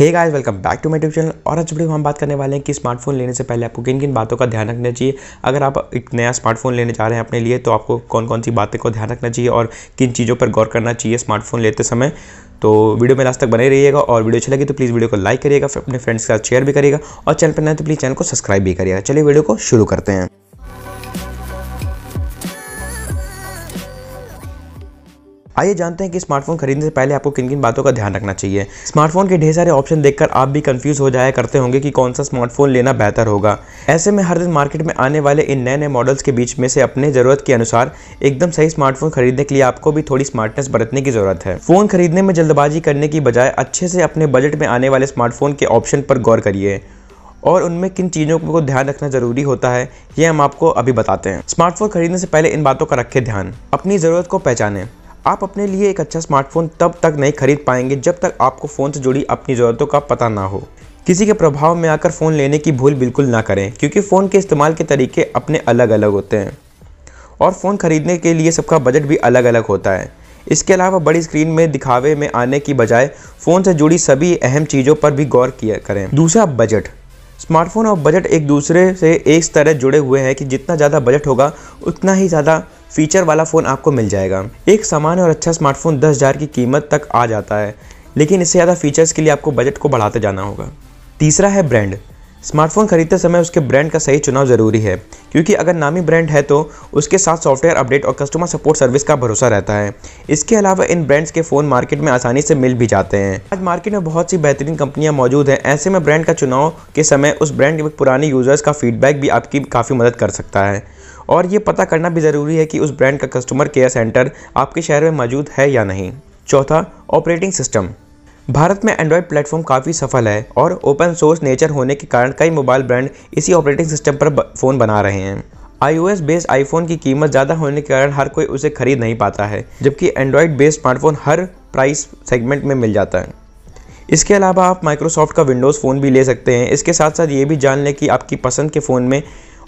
hey guys welcome back to my tube channel और आज video हम बात करने वाले हैं कि स्मार्टफोन लेने से पहले आपको किन किन बातों का ध्यान रखना चाहिए अगर आप एक नया स्मार्टफोन लेने जा रहे हैं अपने लिए तो आपको कौन कौन सी बातें को ध्यान रखना चाहिए और किन चीज़ों पर गौर करना चाहिए स्मार्टफोन लेते समय तो वीडियो में लास्ट तक बने रहिएगा और वीडियो अच्छी लगी तो प्लीज़ वीडियो को लाइक करिएगा अपने फ्रेंड्स के साथ शेयर भी करिएगा और चैनल पर नए तो प्लीज़ चैनल को सब्सक्राइब भी करिएगा चलिए वीडियो को शुरू करते हैं आइए जानते हैं कि स्मार्टफोन खरीदने से पहले आपको किन किन बातों का ध्यान रखना चाहिए स्मार्टफोन के ढेर सारे ऑप्शन देखकर आप भी कंफ्यूज हो जाया करते होंगे कि कौन सा स्मार्टफोन लेना बेहतर होगा ऐसे में हर दिन मार्केट में आने वाले इन नए नए मॉडल्स के बीच में से अपने ज़रूरत के अनुसार एकदम सही स्मार्टफोन खरीदने के लिए आपको भी थोड़ी स्मार्टनेस बरतने की ज़रूरत है फ़ोन खरीदने में जल्दबाजी करने की बजाय अच्छे से अपने बजट में आने वाले स्मार्टफोन के ऑप्शन पर गौर करिए और उनमें किन चीज़ों को ध्यान रखना ज़रूरी होता है ये हम आपको अभी बताते हैं स्मार्टफोन खरीदने से पहले इन बातों का रखें ध्यान अपनी ज़रूरत को पहचानें आप अपने लिए एक अच्छा स्मार्टफोन तब तक नहीं खरीद पाएंगे जब तक आपको फ़ोन से जुड़ी अपनी ज़रूरतों का पता ना हो किसी के प्रभाव में आकर फ़ोन लेने की भूल बिल्कुल ना करें क्योंकि फ़ोन के इस्तेमाल के तरीके अपने अलग अलग होते हैं और फ़ोन ख़रीदने के लिए सबका बजट भी अलग अलग होता है इसके अलावा बड़ी स्क्रीन में दिखावे में आने की बजाय फ़ोन से जुड़ी सभी अहम चीज़ों पर भी गौर किया करें दूसरा बजट स्मार्टफोन और बजट एक दूसरे से एक तरह जुड़े हुए हैं कि जितना ज़्यादा बजट होगा उतना ही ज़्यादा फीचर वाला फ़ोन आपको मिल जाएगा एक सामान्य और अच्छा स्मार्टफोन दस हज़ार की कीमत तक आ जाता है लेकिन इससे ज़्यादा फीचर्स के लिए आपको बजट को बढ़ाते जाना होगा तीसरा है ब्रांड स्मार्टफोन खरीदते समय उसके ब्रांड का सही चुनाव ज़रूरी है क्योंकि अगर नामी ब्रांड है तो उसके साथ सॉफ्टवेयर अपडेट और कस्टमर सपोर्ट सर्विस का भरोसा रहता है इसके अलावा इन ब्रांड्स के फ़ोन मार्केट में आसानी से मिल भी जाते हैं आज मार्केट में बहुत सी बेहतरीन कंपनियाँ मौजूद हैं ऐसे में ब्रांड का चुनाव के समय उस ब्रांड के पुराने यूज़र्स का फीडबैक भी आपकी काफ़ी मदद कर सकता है और ये पता करना भी ज़रूरी है कि उस ब्रांड का कस्टमर केयर सेंटर आपके शहर में मौजूद है या नहीं चौथा ऑपरेटिंग सिस्टम भारत में एंड्रॉयड प्लेटफॉर्म काफ़ी सफल है और ओपन सोर्स नेचर होने के कारण कई मोबाइल ब्रांड इसी ऑपरेटिंग सिस्टम पर फ़ोन बना रहे हैं आईओएस बेस्ड आईफोन की कीमत ज़्यादा होने के कारण हर कोई उसे खरीद नहीं पाता है जबकि एंड्रॉयड बेस्ड स्मार्टफोन हर प्राइस सेगमेंट में मिल जाता है इसके अलावा आप माइक्रोसॉफ्ट का विंडोज़ फ़ोन भी ले सकते हैं इसके साथ साथ ये भी जान लें कि आपकी पसंद के फ़ोन में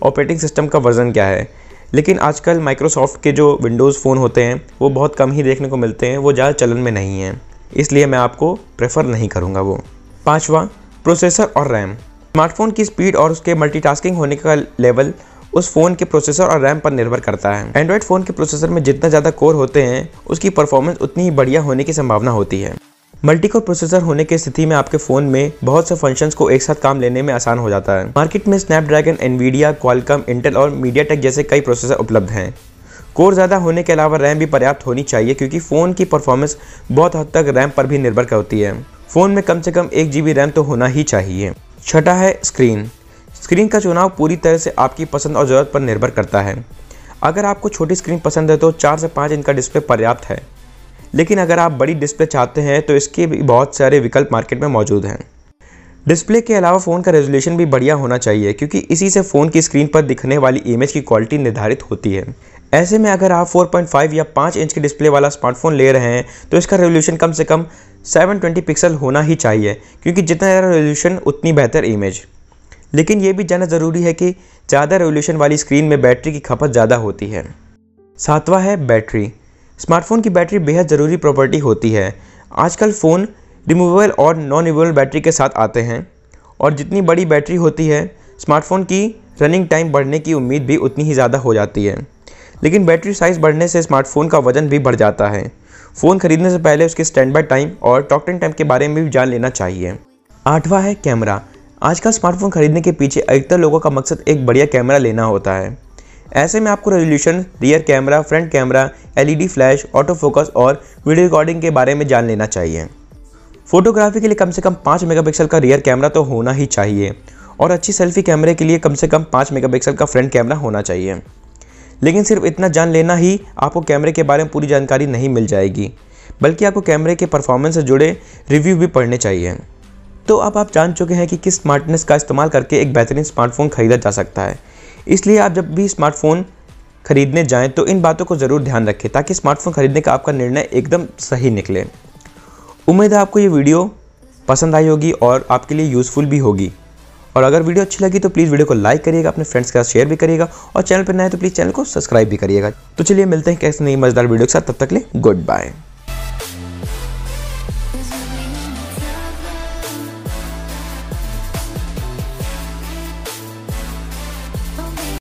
ऑपरेटिंग सिस्टम का वर्जन क्या है लेकिन आजकल माइक्रोसॉफ्ट के जो विंडोज़ फ़ोन होते हैं वो बहुत कम ही देखने को मिलते हैं वो ज़्यादा चलन में नहीं हैं इसलिए मैं आपको प्रेफर नहीं करूँगा वो पाँचवा प्रोसेसर और रैम स्मार्टफोन की स्पीड और उसके मल्टीटास्किंग होने का लेवल उस फ़ोन के प्रोसेसर और रैम पर निर्भर करता है एंड्रॉयड फ़ोन के प्रोसेसर में जितना ज़्यादा कोर होते हैं उसकी परफॉर्मेंस उतनी ही बढ़िया होने की संभावना होती है मल्टी कोर प्रोसेसर होने की स्थिति में आपके फ़ोन में बहुत से फंक्शंस को एक साथ काम लेने में आसान हो जाता है मार्केट में स्नैपड्रैगन एनवीडिया क्वालकम इंटेल और मीडिया जैसे कई प्रोसेसर उपलब्ध हैं कोर ज़्यादा होने के अलावा रैम भी पर्याप्त होनी चाहिए क्योंकि फ़ोन की परफॉर्मेंस बहुत हद तक रैम पर भी निर्भर करती है फ़ोन में कम से कम एक जी रैम तो होना ही चाहिए छठा है स्क्रीन स्क्रीन का चुनाव पूरी तरह से आपकी पसंद और ज़रूरत पर निर्भर करता है अगर आपको छोटी स्क्रीन पसंद है तो चार से पाँच इंच का डिस्प्ले पर्याप्त है लेकिन अगर आप बड़ी डिस्प्ले चाहते हैं तो इसके भी बहुत सारे विकल्प मार्केट में मौजूद हैं डिस्प्ले के अलावा फ़ोन का रेजोल्यूशन भी बढ़िया होना चाहिए क्योंकि इसी से फ़ोन की स्क्रीन पर दिखने वाली इमेज की क्वालिटी निर्धारित होती है ऐसे में अगर आप 4.5 या 5 इंच के डिस्प्ले वाला स्मार्टफोन ले रहे हैं तो इसका रेजोल्यूशन कम से कम 720 पिक्सल होना ही चाहिए क्योंकि जितना ज़्यादा रेजोल्यूशन उतनी बेहतर इमेज लेकिन ये भी जानना ज़रूरी है कि ज़्यादा रेजोल्यूशन वाली स्क्रीन में बैटरी की खपत ज़्यादा होती है सातवा है बैटरी स्मार्टफोन की बैटरी बेहद ज़रूरी प्रॉपर्टी होती है आजकल फ़ोन रिमूवेबल और नॉन रिमूवेबल बैटरी के साथ आते हैं और जितनी बड़ी बैटरी होती है स्मार्टफोन की रनिंग टाइम बढ़ने की उम्मीद भी उतनी ही ज़्यादा हो जाती है लेकिन बैटरी साइज़ बढ़ने से स्मार्टफोन का वजन भी बढ़ जाता है फ़ोन खरीदने से पहले उसके स्टैंड बाई टाइम और टॉक टाइम टाइम के बारे में भी जान लेना चाहिए आठवां है कैमरा आजकल स्मार्टफोन खरीदने के पीछे अधिकतर लोगों का मकसद एक बढ़िया कैमरा लेना होता है ऐसे में आपको resolution rear camera front camera LED flash auto focus और वीडियो रिकॉर्डिंग के बारे में जान लेना चाहिए फोटोग्राफी के लिए कम से कम पाँच मेगापिक्सल का रियर कैमरा तो होना ही चाहिए और अच्छी सेल्फी कैमरे के लिए कम से कम पाँच मेगापिक्सल का फ्रंट कैमरा होना चाहिए लेकिन सिर्फ इतना जान लेना ही आपको कैमरे के बारे में पूरी जानकारी नहीं मिल जाएगी बल्कि आपको कैमरे के परफॉर्मेंस से जुड़े रिव्यू भी पढ़ने चाहिए तो अब आप जान चुके हैं कि किस स्मार्टनेस का इस्तेमाल करके एक बेहतरीन स्मार्टफोन खरीदा जा सकता है इसलिए आप जब भी स्मार्टफोन खरीदने जाएं तो इन बातों को ज़रूर ध्यान रखें ताकि स्मार्टफोन खरीदने का आपका निर्णय एकदम सही निकले उम्मीद है आपको ये वीडियो पसंद आई होगी और आपके लिए यूज़फुल भी होगी और अगर वीडियो अच्छी लगी तो प्लीज़ वीडियो को लाइक करिएगा अपने फ्रेंड्स के साथ शेयर भी करिएगा और चैनल पर नए तो प्लीज़ चैनल को सब्सक्राइब भी करिएगा तो चलिए मिलते हैं कैसे नई मज़ेदार वीडियो के साथ तब तक ले गुड बाय